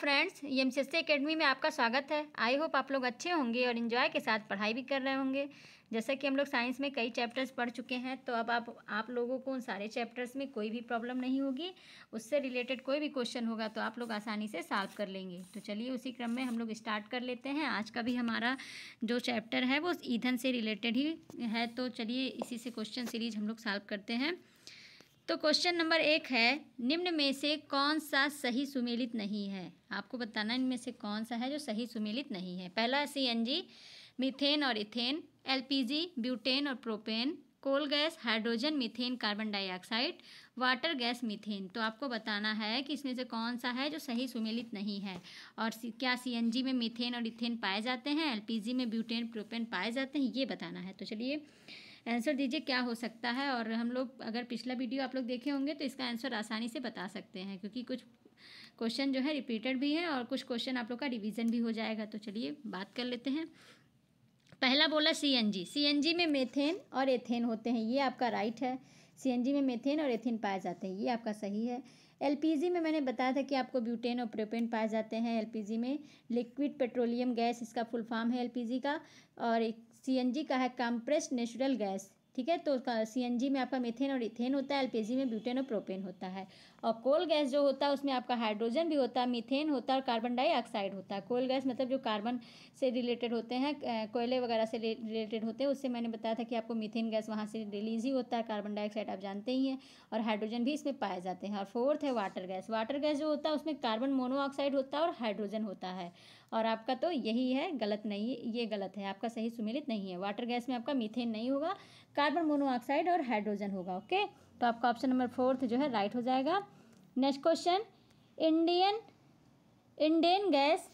Friends ये M academy में आपका स्वागत है आई होप आप लोग अच्छे होंगे और इन्जॉय के साथ पढ़ाई भी कर रहे होंगे जैसा कि हम लोग साइंस में कई चैप्टर्स पढ़ चुके हैं तो अब आप आप लोगों को उन सारे चैप्टर्स में कोई भी प्रॉब्लम नहीं होगी उससे रिलेटेड कोई भी क्वेश्चन होगा तो आप लोग आसानी से सॉल्व कर लेंगे तो चलिए उसी क्रम में हम लोग स्टार्ट कर लेते हैं आज का भी हमारा जो चैप्टर है वो ईंधन से रिलेटेड ही है तो चलिए इसी से क्वेश्चन सीरीज हम लोग सॉल्व करते हैं तो क्वेश्चन नंबर एक है निम्न में से कौन सा सही सुमेलित नहीं है आपको बताना इनमें से कौन सा है जो सही सुमेलित नहीं है पहला सीएनजी मीथेन और इथेन एलपीजी ब्यूटेन और propane coal gas hydrogen methane carbon dioxide water gas methane तो आपको बताना है कि इसमें से कौन सा है जो सही सुमेलित नहीं है और क्या सीएनजी में मीथेन और इथेन पाए जाते हैं एलपीजी में ब्यूटेन प्रोपेन पाए जाते हैं ये बताना है तो चलिए आंसर दीजिए क्या हो सकता है और हम लोग अगर पिछला वीडियो आप लोग देखे होंगे तो इसका आंसर आसानी से बता सकते हैं क्योंकि कुछ क्वेश्चन जो है रिपीटेड भी है और कुछ क्वेश्चन आप लोग का रिविज़न भी हो जाएगा तो चलिए बात कर लेते हैं पहला बोला C N G C N G में मेथेन और एथेन होते हैं ये आपका राइट है सी एन जी में मेथेन और एथेन पाए जाते हैं ये आपका सही है एलपीजी में मैंने बताया था कि आपको ब्यूटेन और प्रोपेन पाए जाते हैं एलपीजी में लिक्विड पेट्रोलियम गैस इसका फुल फॉर्म है एलपीजी का और एक सीएनजी का है कंप्रेस्ड नेचुरल गैस ठीक है तो सी में आपका मेथेन और इथेन होता है एलपीजी में ब्यूटेन और प्रोपेन होता है और कोल गैस जो होता है उसमें आपका हाइड्रोजन भी होता है मीथेन होता है और कार्बन डाइऑक्साइड होता है कोल गैस मतलब जो कार्बन से रिलेटेड होते हैं कोयले वगैरह से रिलेटेड होते हैं उससे मैंने बताया था कि आपको मीथेन गैस वहाँ से रिलीज ही होता है कार्बन डाइऑक्साइड आप जानते ही हैं और हाइड्रोजन भी इसमें पाए जाते हैं और फोर्थ है वाटर गैस वाटर गैस जो होता है उसमें कार्बन मोनोऑक्साइड होता है और हाइड्रोजन होता है और आपका तो यही है गलत नहीं ये गलत है आपका सही सुमिलित नहीं है वाटर गैस में आपका मीथेन नहीं होगा कार्बन मोनोऑक्साइड और हाइड्रोजन होगा ओके तो आपका ऑप्शन नंबर फोर्थ जो है राइट हो जाएगा next question Indian Indane gas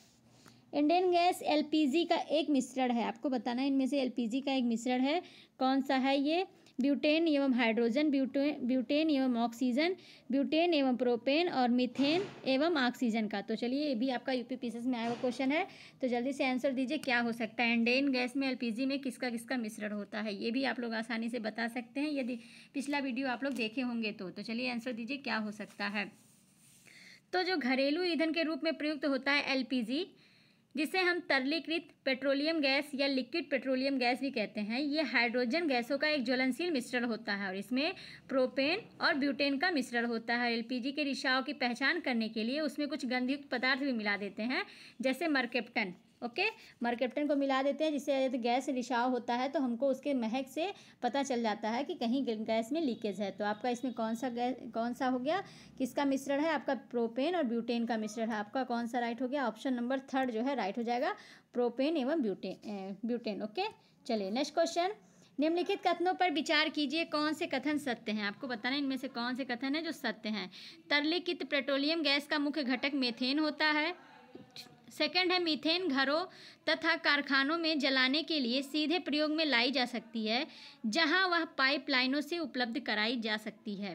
Indian gas LPG का एक मिश्रण है आपको बताना है इनमें से एलपीजी का एक मिश्रण है कौन सा है ये ब्यूटेन एवं हाइड्रोजन ब्यूटेन एवं ऑक्सीजन ब्यूटेन एवं प्रोपेन और मिथेन एवं ऑक्सीजन का तो चलिए ये भी आपका यूपी पीसेस में आया हुआ क्वेश्चन है तो जल्दी से आंसर दीजिए क्या हो सकता है एंडेन गैस में एलपीजी में किसका किसका मिश्रण होता है ये भी आप लोग आसानी से बता सकते हैं यदि पिछला वीडियो आप लोग देखे होंगे तो, तो चलिए आंसर दीजिए क्या हो सकता है तो जो घरेलू ईंधन के रूप में प्रयुक्त होता है एलपीजी जिसे हम तरलीकृत पेट्रोलियम गैस या लिक्विड पेट्रोलियम गैस भी कहते हैं ये हाइड्रोजन गैसों का एक ज्वलनशील मिश्रण होता है और इसमें प्रोपेन और ब्यूटेन का मिश्रण होता है एलपीजी के रिसाव की पहचान करने के लिए उसमें कुछ गंधयुक्त पदार्थ भी मिला देते हैं जैसे मर्केप्टन ओके मरकेप्टन को मिला देते हैं जिससे यदि गैस रिसाव होता है तो हमको उसके महक से पता चल जाता है कि कहीं गैस में लीकेज है तो आपका इसमें कौन सा गैस कौन सा हो गया किसका मिश्रण है आपका प्रोपेन और ब्यूटेन का मिश्रण है आपका कौन सा राइट हो गया ऑप्शन नंबर थर्ड जो है राइट हो जाएगा प्रोपेन एवं ब्यूटेन ब्यूटेन ओके चलिए नेक्स्ट क्वेश्चन निम्नलिखित कथनों पर विचार कीजिए कौन से कथन सत्य हैं आपको बताना है इनमें से कौन से कथन है जो सत्य हैं तरलिखित पेट्रोलियम गैस का मुख्य घटक मेथेन होता है सेकंड है मीथेन घरों तथा कारखानों में जलाने के लिए सीधे प्रयोग में लाई जा सकती है जहां वह पाइपलाइनों से उपलब्ध कराई जा सकती है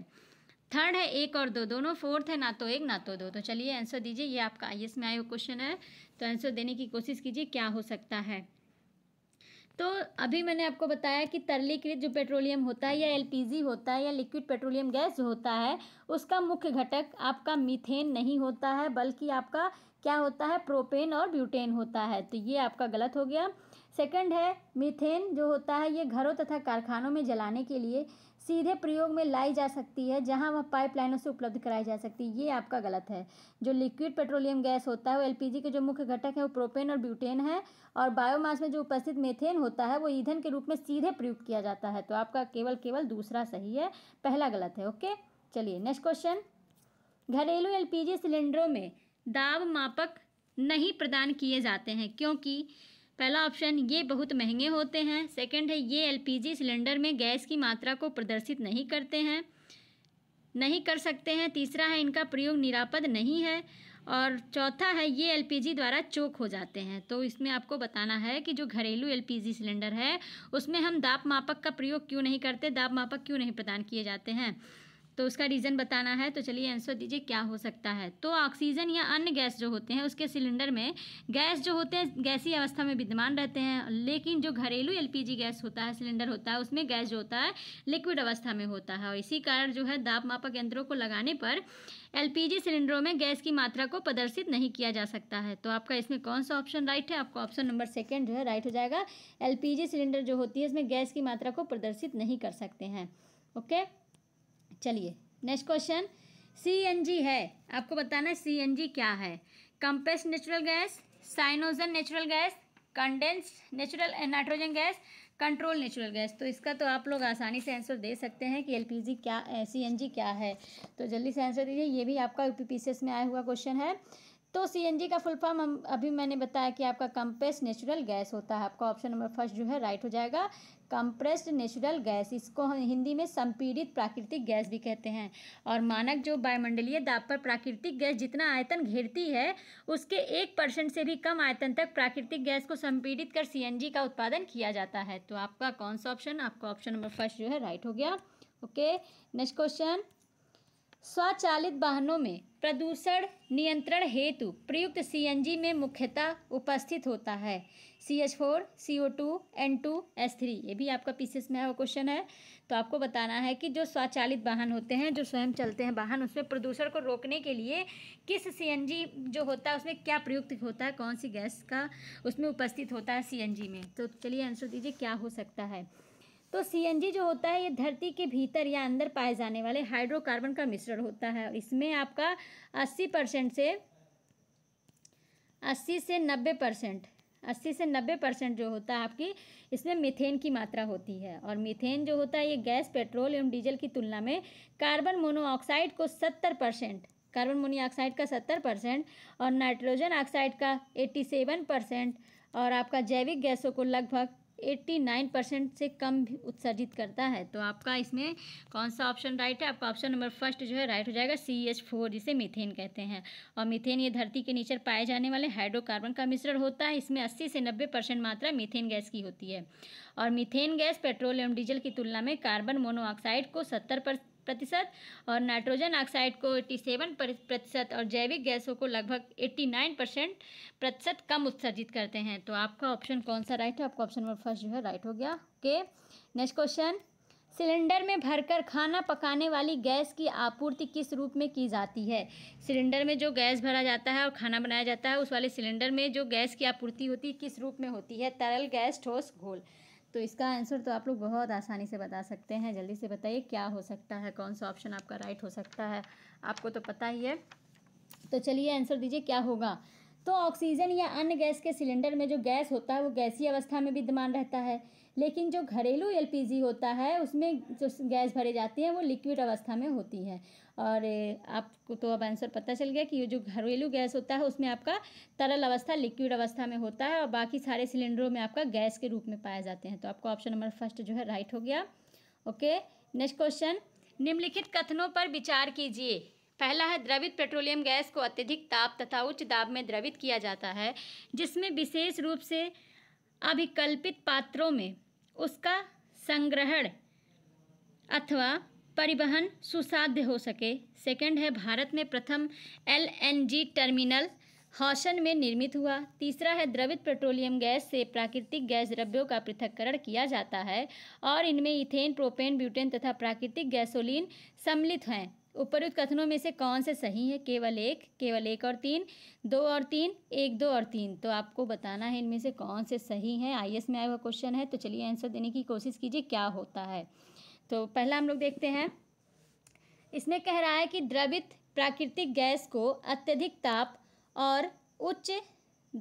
थर्ड है एक और दो दोनों फोर्थ है ना तो एक ना तो दो तो चलिए आंसर दीजिए ये आपका आई में आया क्वेश्चन है तो आंसर देने की कोशिश कीजिए क्या हो सकता है तो अभी मैंने आपको बताया कि तरलीकृत जो पेट्रोलियम होता है या एलपीजी होता है या लिक्विड पेट्रोलियम गैस जो होता है उसका मुख्य घटक आपका मीथेन नहीं होता है बल्कि आपका क्या होता है प्रोपेन और ब्यूटेन होता है तो ये आपका गलत हो गया सेकंड है मीथेन जो होता है ये घरों तथा कारखानों में जलाने के लिए सीधे प्रयोग में लाई जा सकती है जहां वह पाइपलाइनों से उपलब्ध कराई जा सकती है ये आपका गलत है जो लिक्विड पेट्रोलियम गैस होता है वो एलपीजी के जो मुख्य घटक है वो प्रोपेन और ब्यूटेन है और बायोमास में जो उपस्थित मेथेन होता है वो ईंधन के रूप में सीधे प्रयुक्त किया जाता है तो आपका केवल केवल दूसरा सही है पहला गलत है ओके चलिए नेक्स्ट क्वेश्चन घरेलू एल सिलेंडरों में दाब मापक नहीं प्रदान किए जाते हैं क्योंकि पहला ऑप्शन ये बहुत महंगे होते हैं सेकंड है ये एलपीजी सिलेंडर में गैस की मात्रा को प्रदर्शित नहीं करते हैं नहीं कर सकते हैं तीसरा है इनका प्रयोग निरापद नहीं है और चौथा है ये एलपीजी द्वारा चोक हो जाते हैं तो इसमें आपको बताना है कि जो घरेलू एलपीजी सिलेंडर है उसमें हम दाप मापक का प्रयोग क्यों नहीं करते दाप मापक क्यों नहीं प्रदान किए जाते हैं तो उसका रीज़न बताना है तो चलिए आंसर दीजिए क्या हो सकता है तो ऑक्सीजन या अन्य गैस जो होते हैं उसके सिलेंडर में गैस जो होते हैं गैसी अवस्था में विद्यमान रहते हैं लेकिन जो घरेलू एलपीजी गैस होता है सिलेंडर होता है उसमें गैस जो होता है लिक्विड अवस्था में होता है और इसी कारण जो है दाप मापक यंत्रों को लगाने पर एल सिलेंडरों में गैस की मात्रा को प्रदर्शित नहीं किया जा सकता है तो आपका इसमें कौन सा ऑप्शन राइट है आपका ऑप्शन नंबर सेकेंड जो है राइट हो जाएगा एल सिलेंडर जो होती है इसमें गैस की मात्रा को प्रदर्शित नहीं कर सकते हैं ओके okay? चलिए नेक्स्ट क्वेश्चन सी है आपको बताना है सी क्या है compress natural gas cyanogen natural gas condense natural nitrogen gas control natural gas तो इसका तो आप लोग आसानी से आंसर दे सकते हैं कि एलपीजी क्या सी एन जी क्या है तो जल्दी से आंसर दीजिए ये भी आपका यूपीपीसीएस में आया हुआ क्वेश्चन है तो सीएनजी का फुल फॉर्म अभी मैंने बताया कि आपका कंप्रेस्ड नेचुरल गैस होता है आपका ऑप्शन नंबर फर्स्ट जो है राइट हो जाएगा कंप्रेस्ड नेचुरल गैस इसको हम हिंदी में संपीड़ित प्राकृतिक गैस भी कहते हैं और मानक जो वायुमंडलीय दाब पर प्राकृतिक गैस जितना आयतन घेरती है उसके एक परसेंट से भी कम आयतन तक प्राकृतिक गैस को संपीड़ित कर सी का उत्पादन किया जाता है तो आपका कौन सा ऑप्शन आपका ऑप्शन नंबर फर्स्ट जो है राइट हो गया ओके नेक्स्ट क्वेश्चन स्वचालित वाहनों में प्रदूषण नियंत्रण हेतु प्रयुक्त सीएनजी में मुख्यतः उपस्थित होता है C H four C O two N two S three ये भी आपका पीसीएस में क्वेश्चन है तो आपको बताना है कि जो स्वचालित वाहन होते हैं जो स्वयं चलते हैं वाहन उसमें प्रदूषण को रोकने के लिए किस सीएनजी जो होता है उसमें क्या प्रयुक्त होता है कौन सी गैस का उसमें उपस्थित होता है सी में तो चलिए आंसर दीजिए क्या हो सकता है तो सी जो होता है ये धरती के भीतर या अंदर पाए जाने वाले हाइड्रोकार्बन का मिश्रण होता है इसमें आपका अस्सी परसेंट से अस्सी से नब्बे परसेंट अस्सी से नब्बे परसेंट जो होता है आपकी इसमें मीथेन की मात्रा होती है और मीथेन जो होता है ये गैस पेट्रोल एवं डीजल की तुलना में कार्बन मोनोऑक्साइड को सत्तर परसेंट कार्बन मोनोऑक्साइड का सत्तर परसेंट और नाइट्रोजन ऑक्साइड का एट्टी सेवन परसेंट और आपका जैविक गैसों को लगभग 89 परसेंट से कम भी उत्सर्जित करता है तो आपका इसमें कौन सा ऑप्शन राइट है आपका ऑप्शन नंबर फर्स्ट जो है राइट हो जाएगा सी एच फोर जिसे मीथेन कहते हैं और मीथेन ये धरती के नीचे पाए जाने वाले हाइड्रोकार्बन का मिश्रण होता है इसमें 80 से 90 परसेंट मात्रा मीथेन गैस की होती है और मीथेन गैस पेट्रोल एवं डीजल की तुलना में कार्बन मोनोऑक्साइड को सत्तर प्रतिशत और नाइट्रोजन ऑक्साइड को एट्टी सेवन प्रतिशत और जैविक गैसों को लगभग एट्टी नाइन परसेंट प्रतिशत कम उत्सर्जित करते हैं तो आपका ऑप्शन कौन सा राइट है आपका ऑप्शन नंबर फर्स्ट जो है राइट हो गया ओके नेक्स्ट क्वेश्चन सिलेंडर में भरकर खाना पकाने वाली गैस की आपूर्ति किस रूप में की जाती है सिलेंडर में जो गैस भरा जाता है और खाना बनाया जाता है उस वाले सिलेंडर में जो गैस की आपूर्ति होती है किस रूप में होती है तरल गैस ठोस घोल तो इसका आंसर तो आप लोग बहुत आसानी से बता सकते हैं जल्दी से बताइए क्या हो सकता है कौन सा ऑप्शन आपका राइट हो सकता है आपको तो पता ही है तो चलिए आंसर दीजिए क्या होगा तो ऑक्सीजन या अन्य गैस के सिलेंडर में जो गैस होता है वो गैसी अवस्था में विद्यमान रहता है लेकिन जो घरेलू एल होता है उसमें जो गैस भरे जाती हैं वो लिक्विड अवस्था में होती है और आपको तो अब आंसर पता चल गया कि ये जो घरेलू गैस होता है उसमें आपका तरल अवस्था लिक्विड अवस्था में होता है और बाकी सारे सिलेंडरों में आपका गैस के रूप में पाए जाते हैं तो आपका ऑप्शन नंबर फर्स्ट जो है राइट हो गया ओके नेक्स्ट क्वेश्चन निम्नलिखित कथनों पर विचार कीजिए पहला है द्रवित पेट्रोलियम गैस को अत्यधिक ताप तथा उच्च दाब में द्रवित किया जाता है जिसमें विशेष रूप से अभिकल्पित पात्रों में उसका संग्रहण अथवा परिवहन सुसाध्य हो सके सेकंड है भारत में प्रथम एलएनजी टर्मिनल हौसन में निर्मित हुआ तीसरा है द्रवित पेट्रोलियम गैस से प्राकृतिक गैस द्रव्यों का पृथककरण किया जाता है और इनमें इथेन प्रोपेन ब्यूटेन तथा प्राकृतिक गैसोलीन सम्मिलित हैं उपरुक्त कथनों में से कौन से सही है केवल एक केवल एक और तीन दो और तीन एक दो और तीन तो आपको बताना है इनमें से कौन से सही है आई में आया हुआ क्वेश्चन है तो चलिए आंसर देने की कोशिश कीजिए क्या होता है तो पहला हम लोग देखते हैं इसमें कह रहा है कि द्रवित प्राकृतिक गैस को अत्यधिक ताप और उच्च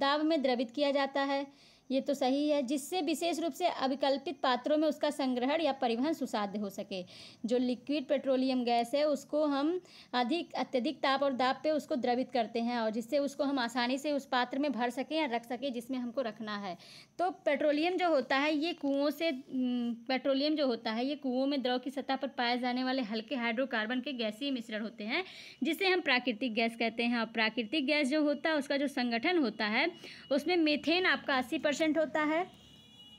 दाब में द्रवित किया जाता है ये तो सही है जिससे विशेष रूप से अविकल्पित पात्रों में उसका संग्रहण या परिवहन सुसाध्य हो सके जो लिक्विड पेट्रोलियम गैस है उसको हम अधिक अत्यधिक ताप और दाप पे उसको द्रवित करते हैं और जिससे उसको हम आसानी से उस पात्र में भर सकें या रख सकें जिसमें हमको रखना है तो पेट्रोलियम जो होता है ये कुओं से पेट्रोलियम जो होता है ये कुओं में द्रव की सतह पर पाए जाने वाले हल्के हाइड्रोकार्बन के गैसीय मिश्रण होते हैं जिसे हम प्राकृतिक गैस कहते हैं और प्राकृतिक गैस जो होता है उसका जो संगठन होता है उसमें मेथेन आपका अस्सी परसेंट होता है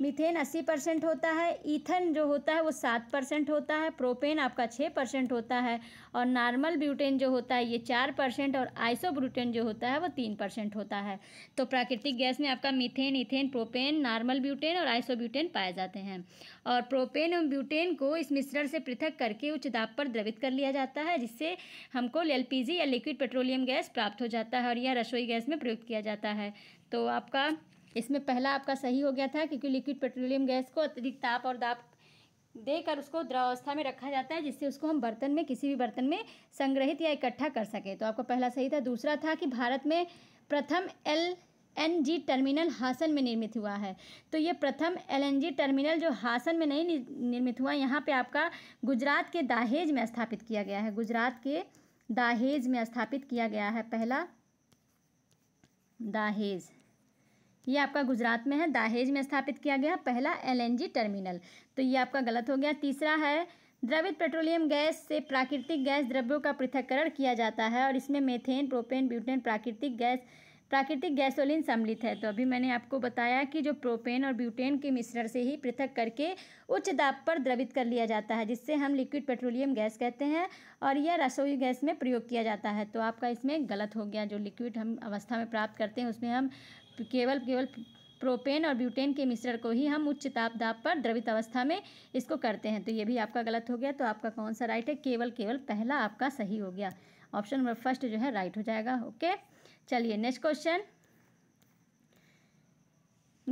मीथेन अस्सी परसेंट होता है ईथन जो होता है वो सात परसेंट होता है प्रोपेन आपका छः परसेंट होता है और नॉर्मल ब्यूटेन जो होता है ये चार परसेंट और आइसोब्रूटेन जो होता है वो तीन परसेंट होता है तो प्राकृतिक गैस में आपका methane ethane propane normal butane और आइसोब्यूटेन पाए जाते हैं और प्रोपेन एवं ब्यूटेन को इस मिश्रण से पृथक करके उच्च दाब पर द्रवित कर लिया जाता है जिससे हमको एल या लिक्विड पेट्रोलियम गैस प्राप्त हो जाता है और यह रसोई गैस में प्रयुक्त किया जाता है तो आपका इसमें पहला आपका सही हो गया था क्योंकि लिक्विड पेट्रोलियम गैस को अतिरिक्त ताप और दाप देकर उसको द्रवावस्था में रखा जाता है जिससे उसको हम बर्तन में किसी भी बर्तन में संग्रहित या इकट्ठा कर सकें तो आपका पहला सही था दूसरा था कि भारत में प्रथम L N G terminal Hassan में निर्मित हुआ है तो ये प्रथम एल एन जी टर्मिनल जो हासन में नहीं निर्मित हुआ यहाँ पे आपका गुजरात के दाहेज में स्थापित किया गया है गुजरात के दाहेज में स्थापित किया गया है पहला दाहेज ये आपका गुजरात में है दाहेज में स्थापित किया गया पहला एलएनजी टर्मिनल तो ये आपका गलत हो गया तीसरा है द्रवित पेट्रोलियम गैस से प्राकृतिक गैस द्रव्यों का पृथककरण किया जाता है और इसमें मेथेन प्रोपेन ब्यूटेन प्राकृतिक गैस प्राकृतिक गैसोलीन सम्मिलित है तो अभी मैंने आपको बताया कि जो प्रोपेन और ब्यूटेन के मिश्रण से ही पृथक करके उच्च दाब पर द्रवित कर लिया जाता है जिससे हम लिक्विड पेट्रोलियम गैस कहते हैं और यह रसोई गैस में प्रयोग किया जाता है तो आपका इसमें गलत हो गया जो लिक्विड हम अवस्था में प्राप्त करते हैं उसमें हम केवल केवल प्रोपेन और ब्यूटेन के मिश्रण को ही हम उच्च ताप दाप पर द्रवित अवस्था में इसको करते हैं तो ये भी आपका गलत हो गया तो आपका कौन सा राइट है केवल केवल पहला आपका सही हो गया ऑप्शन नंबर फर्स्ट जो है राइट हो जाएगा ओके चलिए नेक्स्ट क्वेश्चन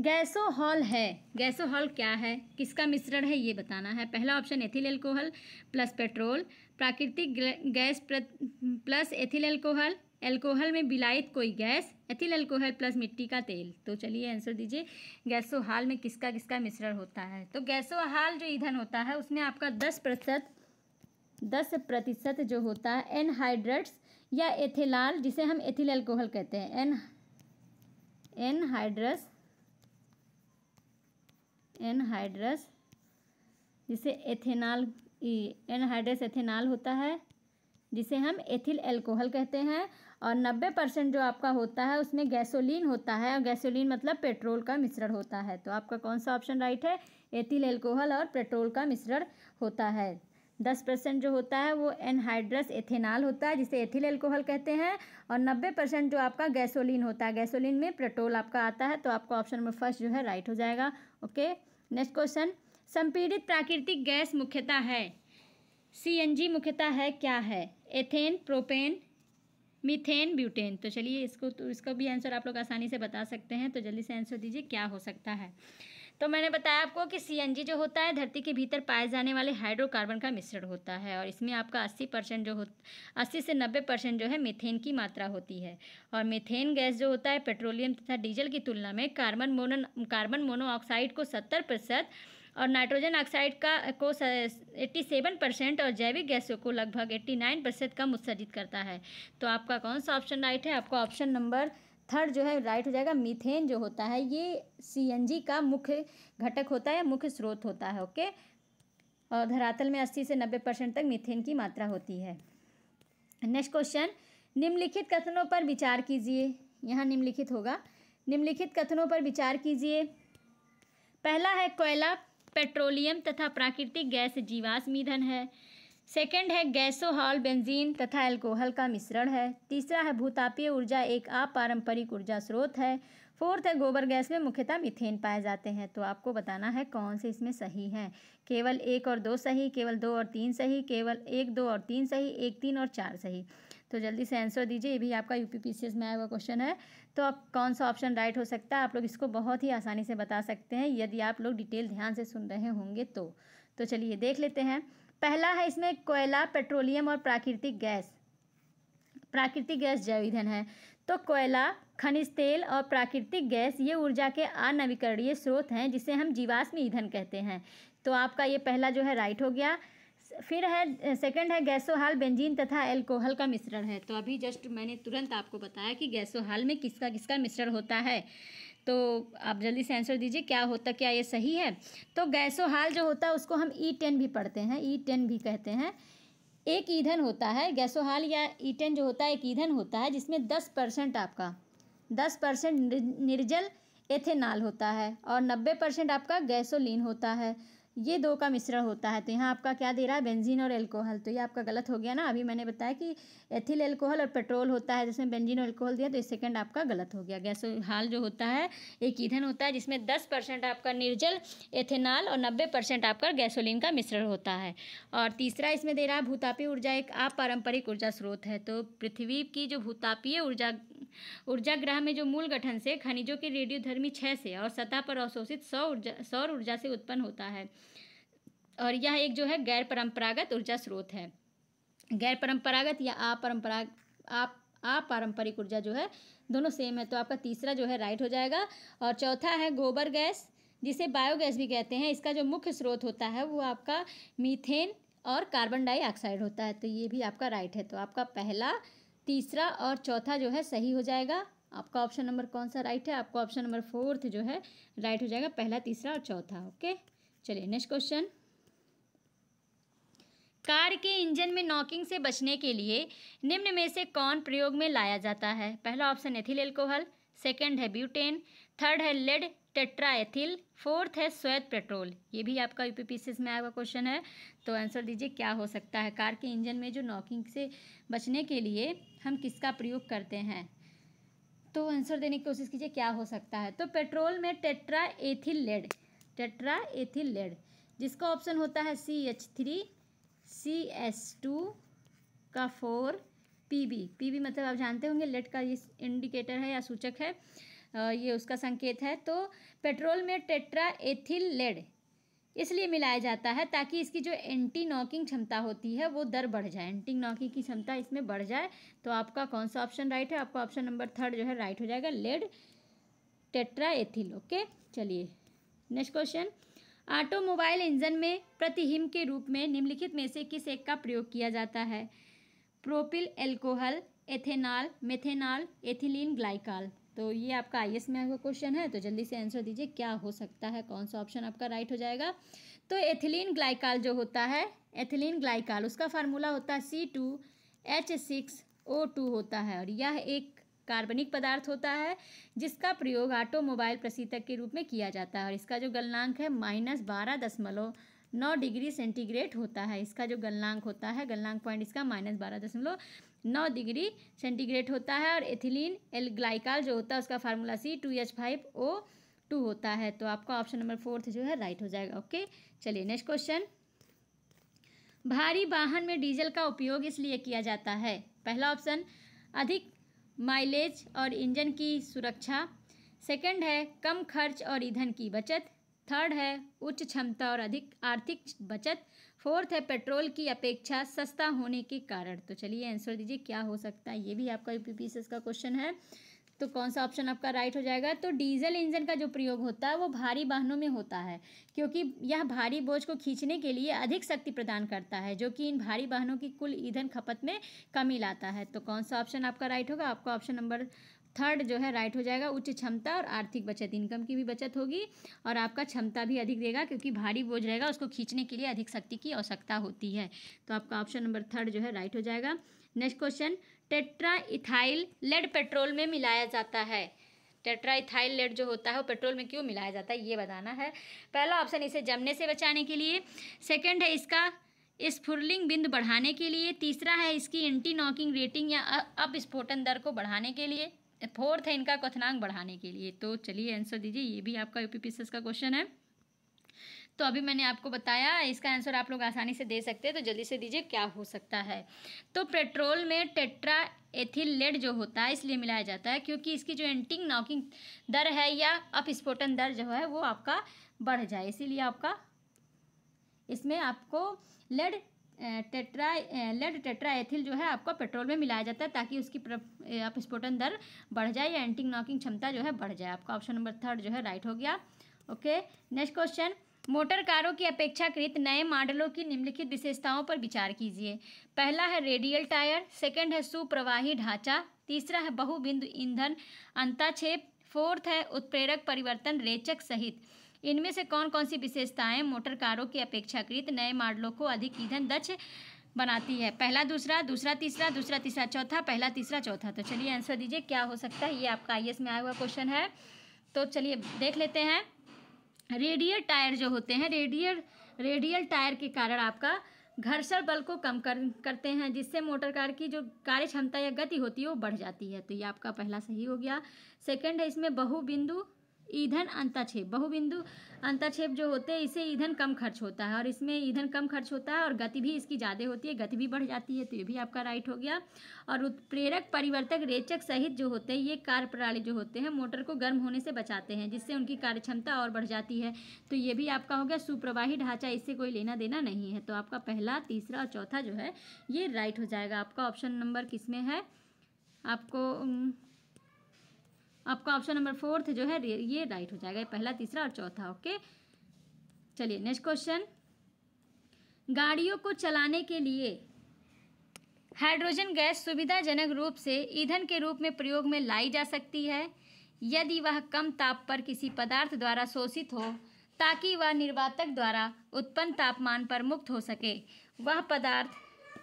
गैसो हॉल है गैसो हॉल क्या है किसका मिश्रण है ये बताना है पहला option ethyl alcohol plus petrol प्राकृतिक gas plus ethyl alcohol alcohol में बिलायत कोई गैस एथिल एल्कोहल प्लस मिट्टी का तेल तो चलिए आंसर दीजिए गैसो हाल में किसका किसका मिश्रण होता है तो गैसो हाल जो ईंधन होता है उसमें आपका दस प्रतिशत दस प्रतिशत जो होता है एनहाइड्रेट्स या एथिलाल जिसे हम एथिल एल्कोहल कहते हैं एन एनहाइड्रस एनहाइड्रस जिसे एथेनॉल एनहाइड्रस एथेनॉल होता है जिसे हम एथिल एल्कोहल कहते हैं और 90 परसेंट जो आपका होता है उसमें गैसोलीन होता है और गैसोलीन मतलब पेट्रोल का मिश्रण होता है तो आपका कौन सा ऑप्शन राइट है एथिल एल्कोहल और पेट्रोल का मिश्रण होता है दस परसेंट जो होता है वो एनहाइड्रस एथेनॉल होता है जिसे एथिल एल्कोहल कहते हैं और नब्बे परसेंट जो आपका गैसोलीन होता है गैसोलीन में पेट्रोल आपका आता है तो आपका ऑप्शन नंबर फर्स्ट जो है राइट हो जाएगा ओके नेक्स्ट क्वेश्चन संपीड़ित प्राकृतिक गैस मुख्यता है जी मुख्यता है क्या है एथेन प्रोपेन मीथेन ब्यूटेन तो चलिए इसको तो इसका भी आंसर आप लोग आसानी से बता सकते हैं तो जल्दी से आंसर दीजिए क्या हो सकता है तो मैंने बताया आपको कि सी जो होता है धरती के भीतर पाए जाने वाले हाइड्रोकार्बन का मिश्रण होता है और इसमें आपका अस्सी परसेंट जो हो अस्सी से नब्बे परसेंट जो है मीथेन की मात्रा होती है और मीथेन गैस जो होता है पेट्रोलियम तथा डीजल की तुलना में कार्बन मोनन कार्बन मोनोऑक्साइड को सत्तर प्रतिशत और नाइट्रोजन ऑक्साइड का को एट्टी सेवन परसेंट और जैविक गैसों को लगभग एट्टी नाइन परसेंट कम उत्सर्जित करता है तो आपका कौन सा ऑप्शन राइट है आपका ऑप्शन नंबर थर्ड जो है राइट हो जाएगा मीथेन जो होता है ये सीएनजी का मुख्य घटक होता है मुख्य स्रोत होता है ओके और धरातल में 80 से 90 परसेंट तक मीथेन की मात्रा होती है नेक्स्ट क्वेश्चन निम्नलिखित कथनों पर विचार कीजिए यहाँ निम्नलिखित होगा निम्नलिखित कथनों पर विचार कीजिए पहला है कोयला पेट्रोलियम तथा प्राकृतिक गैस जीवाश्म ईंधन है सेकंड है गैसोहॉल बेंजीन तथा एल्कोहल का मिश्रण है तीसरा है भूतापीय ऊर्जा एक अपारंपरिक ऊर्जा स्रोत है फोर्थ है गोबर गैस में मुख्यतः मिथेन पाए जाते हैं तो आपको बताना है कौन से इसमें सही हैं केवल एक और दो सही केवल दो और तीन सही केवल एक दो और तीन सही एक तीन और चार सही तो जल्दी से आंसर दीजिए ये भी आपका यू पी में आया हुआ क्वेश्चन है तो आप कौन सा ऑप्शन राइट हो सकता है आप लोग इसको बहुत ही आसानी से बता सकते हैं यदि आप लोग डिटेल ध्यान से सुन रहे होंगे तो, तो चलिए देख लेते हैं पहला है इसमें कोयला पेट्रोलियम और प्राकृतिक गैस प्राकृतिक गैस जैव ईंधन है तो कोयला खनिज तेल और प्राकृतिक गैस ये ऊर्जा के अनवीकरणीय स्रोत हैं जिसे हम जीवाश्म ईंधन कहते हैं तो आपका ये पहला जो है राइट हो गया फिर है सेकंड है गैसोहाल बेंजीन तथा एल्कोहल का मिश्रण है तो अभी जस्ट मैंने तुरंत आपको बताया कि गैसोहाल में किसका किसका मिश्रण होता है तो आप जल्दी से आंसर दीजिए क्या होता क्या ये सही है तो गैसोहाल जो होता है उसको हम ई e टेन भी पढ़ते हैं ई e टेन भी कहते हैं एक ईंधन होता है गैसोहाल या ई e टेन जो होता है एक ईंधन होता है जिसमें दस परसेंट आपका दस परसेंट निर्जल एथेनॉल होता है और नब्बे परसेंट आपका गैसोलीन होता है ये दो का मिश्रण होता है तो यहाँ आपका क्या दे रहा है बेंजीन और एल्कोहल तो ये आपका गलत हो गया ना अभी मैंने बताया कि एथिल एल्कोहल और पेट्रोल होता है जिसमें बेंजीन और एल्कोहल दिया तो इस सेकंड आपका गलत हो गया गैस हाल जो होता है एक ईंधन होता है जिसमें दस परसेंट आपका निर्जल एथेनॉल और नब्बे परसेंट आपका गैसोलिन का मिश्रण होता है और तीसरा इसमें दे रहा है भूतापीय ऊर्जा एक अपारंपरिक ऊर्जा स्रोत है तो पृथ्वी की जो भूतापीय ऊर्जा ऊर्जा ग्रह में जो मूल गठन से खनिजों के रेडियोधर्मी छः से और सतह पर अवशोषित सौ ऊर्जा सौर ऊर्जा से उत्पन्न होता है और यह एक जो है गैर परंपरागत ऊर्जा स्रोत है गैर परंपरागत या अपरंपरा आप अपारंपरिक ऊर्जा जो है दोनों सेम है तो आपका तीसरा जो है राइट हो जाएगा और चौथा है गोबर गैस जिसे बायोगैस भी कहते हैं इसका जो मुख्य स्रोत होता है वो आपका मीथेन और कार्बन डाइऑक्साइड होता है तो ये भी आपका राइट है तो आपका पहला तीसरा और चौथा जो है सही हो जाएगा आपका ऑप्शन नंबर कौन सा राइट है आपका ऑप्शन नंबर फोर्थ जो है राइट हो जाएगा पहला तीसरा और चौथा ओके चलिए नेक्स्ट क्वेश्चन कार के इंजन में नॉकिंग से बचने के लिए निम्न में से कौन प्रयोग में लाया जाता है पहला ऑप्शन एथिल एल्कोहल सेकंड है ब्यूटेन थर्ड है लेड टेट्राएथिल फोर्थ है श्वेत पेट्रोल ये भी आपका यूपीपीसीएस में हुआ क्वेश्चन है तो आंसर दीजिए क्या हो सकता है कार के इंजन में जो नॉकिंग से बचने के लिए हम किसका प्रयोग करते हैं तो आंसर देने की कोशिश कीजिए क्या हो सकता है तो पेट्रोल में tetra ethyl lead tetra ethyl lead जिसका ऑप्शन होता है C H three C S two का four P B P B मतलब आप जानते होंगे लेड का ये इंडिकेटर है या सूचक है ये उसका संकेत है तो पेट्रोल में टेट्रा एथिल लेड इसलिए मिलाया जाता है ताकि इसकी जो एंटी नॉकिंग क्षमता होती है वो दर बढ़ जाए एंटी नॉकिंग की क्षमता इसमें बढ़ जाए तो आपका कौन सा ऑप्शन राइट है आपका ऑप्शन नंबर थर्ड जो है राइट हो जाएगा लेड टेट्रा एथिल ओके चलिए नेक्स्ट क्वेश्चन ऑटोमोबाइल इंजन में प्रतिहिम के रूप में निम्नलिखित में से किस एक का प्रयोग किया जाता है propyl alcohol ethanol methanol ethylene glycol तो ये आपका आई एस में का क्वेश्चन है तो जल्दी से आंसर दीजिए क्या हो सकता है कौन सा ऑप्शन आपका राइट हो जाएगा तो एथिलीन ग्लाइकाल जो होता है एथिलीन ग्लाइकाल उसका फार्मूला होता है C two H six O two होता है और यह एक कार्बनिक पदार्थ होता है जिसका प्रयोग ऑटोमोबाइल प्रशीतक के रूप में किया जाता है और इसका जो गलनांक है माइनस बारह दशमलव नौ डिग्री सेंटीग्रेड होता है इसका जो गलनांक होता है गलनांक पॉइंट इसका माइनस बारह दशमलव नौ डिग्री सेंटीग्रेड होता है और एथिलीन एल ग्लाइकाल जो होता है उसका formula C two H five O two होता है तो आपका ऑप्शन नंबर फोर्थ जो है राइट हो जाएगा ओके चलिए नेक्स्ट क्वेश्चन भारी वाहन में डीजल का उपयोग इसलिए किया जाता है पहला ऑप्शन अधिक माइलेज और इंजन की सुरक्षा सेकंड है कम खर्च और ईंधन की बचत थर्ड है उच्च क्षमता और अधिक आर्थिक बचत फोर्थ है पेट्रोल की अपेक्षा सस्ता होने के कारण तो चलिए आंसर दीजिए क्या हो सकता है ये भी आपका यू का क्वेश्चन है तो कौन सा ऑप्शन आपका राइट हो जाएगा तो डीजल इंजन का जो प्रयोग होता है वो भारी वाहनों में होता है क्योंकि यह भारी बोझ को खींचने के लिए अधिक शक्ति प्रदान करता है जो कि इन भारी वाहनों की कुल ईंधन खपत में कमी लाता है तो कौन सा ऑप्शन आपका राइट होगा आपका ऑप्शन नंबर थर्ड जो है राइट हो जाएगा उच्च क्षमता और आर्थिक बचत इनकम की भी बचत होगी और आपका क्षमता भी अधिक देगा क्योंकि भारी बोझ रहेगा उसको खींचने के लिए अधिक शक्ति की आवश्यकता होती है तो आपका ऑप्शन नंबर थर्ड जो है राइट हो जाएगा next question tetra ethyl lead petrol में मिलाया जाता है टेट्राइथाइल लेड जो होता है वो पेट्रोल में क्यों मिलाया जाता है ये बताना है पहला ऑप्शन इसे जमने से बचाने के लिए सेकेंड है इसका स्फुरलिंग बिंदु बढ़ाने के लिए तीसरा है इसकी एंटी नॉकिंग रेटिंग या अपस्फोटन दर को बढ़ाने के लिए फोर्थ है इनका क्वनांक बढ़ाने के लिए तो चलिए आंसर दीजिए ये भी आपका यूपीपीसीएस का क्वेश्चन है तो अभी मैंने आपको बताया इसका आंसर आप लोग आसानी से दे सकते हैं तो जल्दी से दीजिए क्या हो सकता है तो पेट्रोल में टेट्रा एथिलेट जो होता है इसलिए मिलाया जाता है क्योंकि इसकी जो एंटिंग नॉकिंग दर है या अपस्फोटन दर जो है वो आपका बढ़ जाए इसीलिए आपका इसमें आपको लेड टेट्रा लेड टेट्राएथिल जो है आपको पेट्रोल में मिलाया जाता है ताकि उसकी विस्फोटन दर बढ़ जाए या एंटिंग नॉकिंग क्षमता जो है बढ़ जाए आपका ऑप्शन नंबर थर्ड जो है राइट हो गया ओके नेक्स्ट क्वेश्चन मोटर कारों की अपेक्षाकृत नए मॉडलों की निम्नलिखित विशेषताओं पर विचार कीजिए पहला है रेडियल टायर सेकेंड है सुप्रवाही ढांचा तीसरा है बहुबिंदु ईंधन अंताक्षेप फोर्थ है उत्प्रेरक परिवर्तन रेचक सहित इनमें से कौन कौन सी विशेषताएं मोटर कारों की अपेक्षाकृत नए मॉडलों को अधिक ईंधन दक्ष बनाती है पहला दूसरा दूसरा तीसरा दूसरा तीसरा चौथा पहला तीसरा चौथा तो चलिए आंसर दीजिए क्या हो सकता है ये आपका आई में आया हुआ क्वेश्चन है तो चलिए देख लेते हैं रेडियल टायर जो होते हैं रेडियल रेडियल टायर के कारण आपका घर्षण बल को कम कर करते हैं जिससे मोटर कार की जो कार्य क्षमता या गति होती है वो बढ़ जाती है तो ये आपका पहला सही हो गया सेकंड है इसमें बहुबिंदु ईंधन अंताक्षेप बहुबिंदु अंताक्षेप जो होते हैं इसे ईंधन कम खर्च होता है और इसमें ईंधन कम खर्च होता है और गति भी इसकी ज़्यादा होती है गति भी बढ़ जाती है तो ये भी आपका राइट हो गया और उत्प्रेरक परिवर्तक रेचक सहित जो होते हैं ये कार्य प्रणाली जो होते हैं मोटर को गर्म होने से बचाते हैं जिससे उनकी कार्यक्षमता और बढ़ जाती है तो ये भी आपका हो गया सुप्रवाही ढांचा इससे कोई लेना देना नहीं है तो आपका पहला तीसरा और चौथा जो है ये राइट हो जाएगा आपका ऑप्शन नंबर किस में है आपको आपका ऑप्शन नंबर फोर्थ जो है ये राइट हो जाएगा पहला तीसरा और चौथा ओके चलिए नेक्स्ट क्वेश्चन गाड़ियों को चलाने के लिए हाइड्रोजन गैस सुविधाजनक रूप से ईंधन के रूप में प्रयोग में लाई जा सकती है यदि वह कम ताप पर किसी पदार्थ द्वारा शोषित हो ताकि वह निर्वातक द्वारा उत्पन्न तापमान पर मुक्त हो सके वह पदार्थ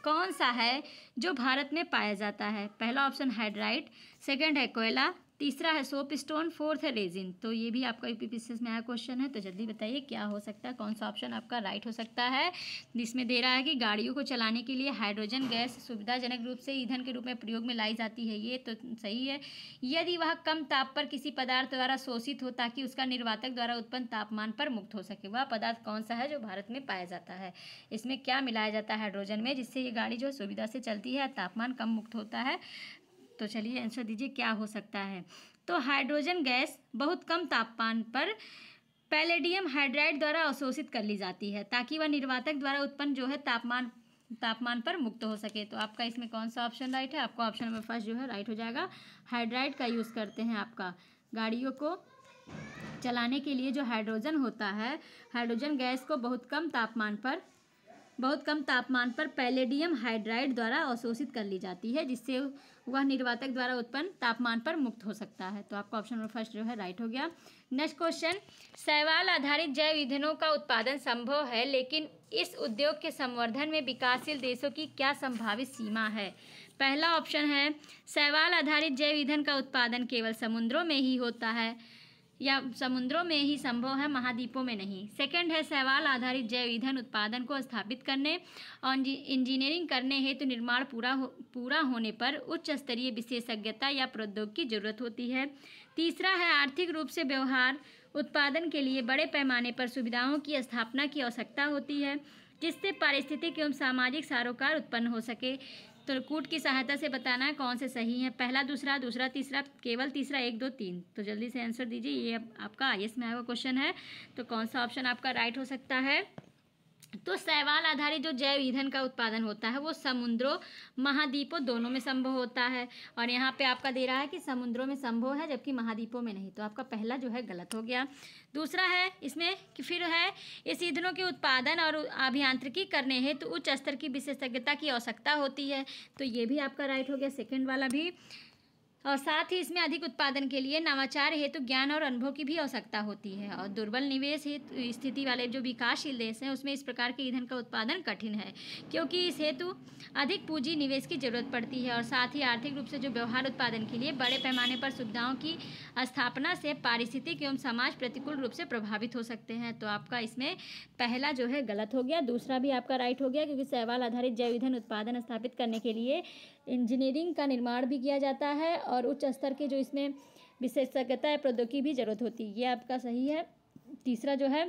कौन सा है जो भारत में पाया जाता है पहला ऑप्शन हाइड्राइट सेकंड है कोयला तीसरा है सोप स्टोन फोर्थ है रेजिन तो ये भी आपका पी में आया क्वेश्चन है तो जल्दी बताइए क्या हो सकता है कौन सा ऑप्शन आपका राइट हो सकता है जिसमें दे रहा है कि गाड़ियों को चलाने के लिए हाइड्रोजन गैस सुविधाजनक रूप से ईंधन के रूप में प्रयोग में लाई जाती है ये तो सही है यदि वह कम ताप पर किसी पदार्थ द्वारा शोषित हो ताकि उसका निर्वातक द्वारा उत्पन्न तापमान पर मुक्त हो सके वह पदार्थ कौन सा है जो भारत में पाया जाता है इसमें क्या मिलाया जाता है हाइड्रोजन में जिससे ये गाड़ी जो सुविधा से चलती है तापमान कम मुक्त होता है तो चलिए आंसर दीजिए क्या हो सकता है तो हाइड्रोजन गैस बहुत कम तापमान पर पैलेडियम हाइड्राइड द्वारा अवशोषित कर ली जाती है ताकि वह निर्वातक द्वारा उत्पन्न जो है तापमान तापमान पर मुक्त हो सके तो आपका इसमें कौन सा ऑप्शन राइट है आपका ऑप्शन नंबर फर्स्ट जो है राइट हो जाएगा हाइड्राइड का यूज़ करते हैं आपका गाड़ियों को चलाने के लिए जो हाइड्रोजन होता है हाइड्रोजन गैस को बहुत कम तापमान पर बहुत कम तापमान पर पैलेडियम हाइड्राइड द्वारा अवशोषित कर ली जाती है जिससे वह निर्वातक द्वारा उत्पन्न तापमान पर मुक्त हो सकता है तो आपका ऑप्शन नंबर फर्स्ट जो है राइट हो गया नेक्स्ट क्वेश्चन शैवाल आधारित जैव ईंधनों का उत्पादन संभव है लेकिन इस उद्योग के संवर्धन में विकासशील देशों की क्या संभावित सीमा है पहला ऑप्शन है शैवाल आधारित जैव ईंधन का उत्पादन केवल समुद्रों में ही होता है या समुद्रों में ही संभव है महाद्वीपों में नहीं सेकंड है सहवाल आधारित जैव ईंधन उत्पादन को स्थापित करने और इंजीनियरिंग करने हेतु निर्माण पूरा हो पूरा होने पर उच्च स्तरीय विशेषज्ञता या प्रौद्योगिकी की जरूरत होती है तीसरा है आर्थिक रूप से व्यवहार उत्पादन के लिए बड़े पैमाने पर सुविधाओं की स्थापना की आवश्यकता होती है जिससे पारिस्थितिक एवं सामाजिक सारोकार उत्पन्न हो सके त्रिकूट तो की सहायता से बताना है कौन से सही है पहला दूसरा दूसरा तीसरा केवल तीसरा एक दो तीन तो जल्दी से आंसर दीजिए ये आपका आई में आया हुआ क्वेश्चन है तो कौन सा ऑप्शन आपका राइट हो सकता है तो शैवाल आधारित जो जैव ईंधन का उत्पादन होता है वो समुद्रों महाद्वीपों दोनों में संभव होता है और यहाँ पे आपका दे रहा है कि समुद्रों में संभव है जबकि महाद्वीपों में नहीं तो आपका पहला जो है गलत हो गया दूसरा है इसमें कि फिर है इस ईंधनों के उत्पादन और अभियांत्रिकी करने हेतु तो उच्च स्तर की विशेषज्ञता की आवश्यकता होती है तो ये भी आपका राइट हो गया सेकेंड वाला भी और साथ ही इसमें अधिक उत्पादन के लिए नवाचार हेतु तो ज्ञान और अनुभव की भी आवश्यकता होती है और दुर्बल निवेश हेतु स्थिति वाले जो विकासशील देश हैं उसमें इस प्रकार के ईंधन का उत्पादन कठिन है क्योंकि इस हेतु अधिक पूंजी निवेश की जरूरत पड़ती है और साथ ही आर्थिक रूप से जो व्यवहार उत्पादन के लिए बड़े पैमाने पर सुविधाओं की स्थापना से पारिस्थितिक एवं समाज प्रतिकूल रूप से प्रभावित हो सकते हैं तो आपका इसमें पहला जो है गलत हो गया दूसरा भी आपका राइट हो गया क्योंकि सहवाल आधारित जैव ईंधन उत्पादन स्थापित करने के लिए इंजीनियरिंग का निर्माण भी किया जाता है और उच्च स्तर के जो इसमें विशेषज्ञता प्रौद्योगिकी भी जरूरत होती है ये आपका सही है तीसरा जो है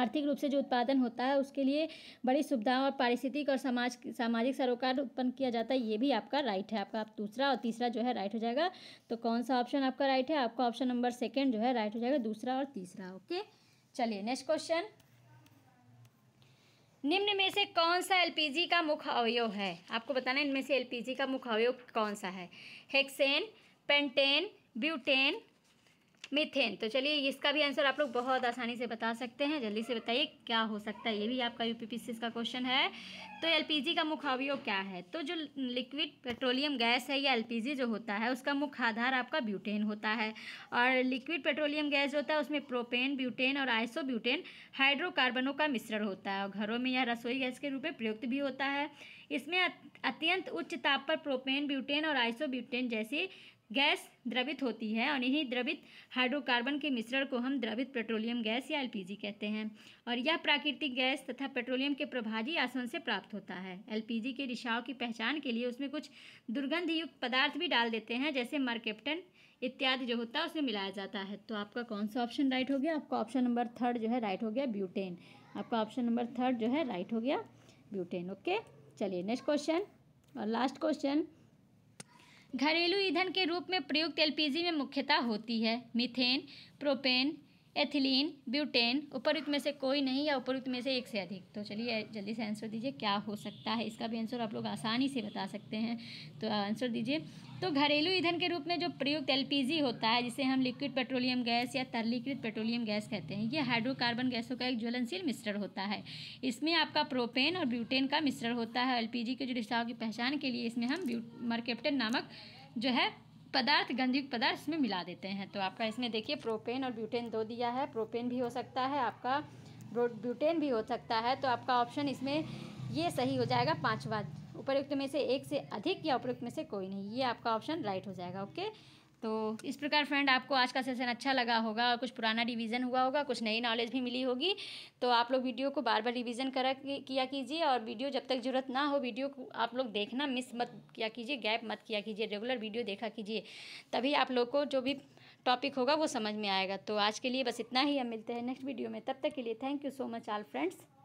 आर्थिक रूप से जो उत्पादन होता है उसके लिए बड़ी सुविधाओं और पारिस्थितिक और समाज सामाजिक सरोकार उत्पन्न किया जाता है ये भी आपका राइट है आपका आप दूसरा और तीसरा जो है राइट हो जाएगा तो कौन सा ऑप्शन आपका राइट है आपका ऑप्शन नंबर सेकेंड जो है राइट हो जाएगा दूसरा और तीसरा ओके चलिए नेक्स्ट क्वेश्चन निम्न में से कौन सा एलपीजी का मुख्य अवयव है आपको बताना इनमें से एलपीजी का मुख्य अवयव कौन सा है हेक्सेन पेंटेन ब्यूटेन मिथेन तो चलिए इसका भी आंसर आप लोग बहुत आसानी से बता सकते हैं जल्दी से बताइए क्या हो सकता है ये भी आपका यूपीपीसी का क्वेश्चन है तो एलपीजी का मुख्य अवयव क्या है तो जो लिक्विड पेट्रोलियम गैस है या एलपीजी जो होता है उसका मुख्य आधार आपका ब्यूटेन होता है और लिक्विड पेट्रोलियम गैस जो होता है उसमें प्रोपेन ब्यूटेन और ब्यूटेन हाइड्रोकार्बनों का मिश्रण होता है और घरों में यह रसोई गैस के रूप में प्रयुक्त भी होता है इसमें अत्यंत उच्च ताप पर प्रोपेन ब्यूटेन और आइसोब्यूटेन जैसी गैस द्रवित होती है और यही द्रवित हाइड्रोकार्बन के मिश्रण को हम द्रवित पेट्रोलियम गैस या एलपीजी कहते हैं और यह प्राकृतिक गैस तथा पेट्रोलियम के प्रभाजी आसन से प्राप्त होता है एलपीजी के रिसाव की पहचान के लिए उसमें कुछ दुर्गंध युक्त पदार्थ भी डाल देते हैं जैसे मरकेप्टन इत्यादि जो होता है उसमें मिलाया जाता है तो आपका कौन सा ऑप्शन राइट हो गया आपका ऑप्शन नंबर थर्ड जो है राइट हो गया ब्यूटेन आपका ऑप्शन नंबर थर्ड जो है राइट हो गया ब्यूटेन ओके चलिए नेक्स्ट क्वेश्चन और लास्ट क्वेश्चन घरेलू ईंधन के रूप में प्रयुक्त एलपीजी में मुख्यतः होती है मीथेन प्रोपेन एथिलीन ब्यूटेन उपरुक्त में से कोई नहीं या उपरुक्त में से एक से अधिक तो चलिए जल्दी से आंसर दीजिए क्या हो सकता है इसका भी आंसर आप लोग आसानी से बता सकते हैं तो आंसर दीजिए तो घरेलू ईंधन के रूप में जो प्रयुक्त एलपीजी होता है जिसे हम लिक्विड पेट्रोलियम गैस या तरलीकृत पेट्रोलियम गैस कहते हैं ये हाइड्रोकार्बन गैसों का एक ज्वलनशील मिश्रण होता है इसमें आपका प्रोपेन और ब्यूटेन का मिश्रण होता है एल के जो रिश्ताओं की पहचान के लिए इसमें हम मर्केप्टन नामक जो है पदार्थ गंधयुक्त पदार्थ इसमें मिला देते हैं तो आपका इसमें देखिए प्रोपेन और ब्यूटेन दो दिया है प्रोपेन भी हो सकता है आपका ब्यूटेन भी हो सकता है तो आपका ऑप्शन इसमें ये सही हो जाएगा पाँचवा उपरुक्त में से एक से अधिक या उपरुक्त में से कोई नहीं ये आपका ऑप्शन राइट हो जाएगा ओके तो इस प्रकार फ्रेंड आपको आज का सेशन अच्छा लगा होगा और कुछ पुराना रिवीजन हुआ होगा कुछ नई नॉलेज भी मिली होगी तो आप लोग वीडियो को बार बार रिवीजन करा किया कीजिए और वीडियो जब तक जरूरत ना हो वीडियो को आप लोग देखना मिस मत किया कीजिए गैप मत किया कीजिए रेगुलर वीडियो देखा कीजिए तभी आप लोग को जो भी टॉपिक होगा वो समझ में आएगा तो आज के लिए बस इतना ही हम मिलते हैं नेक्स्ट वीडियो में तब तक के लिए thank you so much all friends